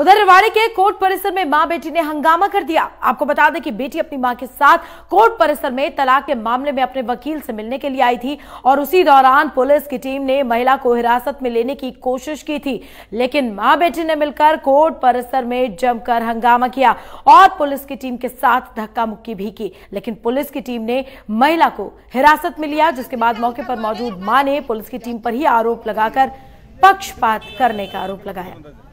उधर रिवाड़ी के कोर्ट परिसर में मां बेटी ने हंगामा कर दिया आपको बता दें कि बेटी अपनी मां के साथ कोर्ट परिसर में तलाक के मामले में अपने वकील से मिलने के लिए आई थी और उसी दौरान पुलिस की टीम ने महिला को हिरासत में लेने की कोशिश की थी लेकिन मां बेटी ने मिलकर कोर्ट परिसर में जमकर हंगामा किया और पुलिस की टीम के साथ धक्का मुक्की भी की लेकिन पुलिस की टीम ने महिला को हिरासत में लिया जिसके बाद मौके पर मौजूद मां ने पुलिस की टीम पर ही आरोप लगाकर पक्षपात करने का आरोप लगाया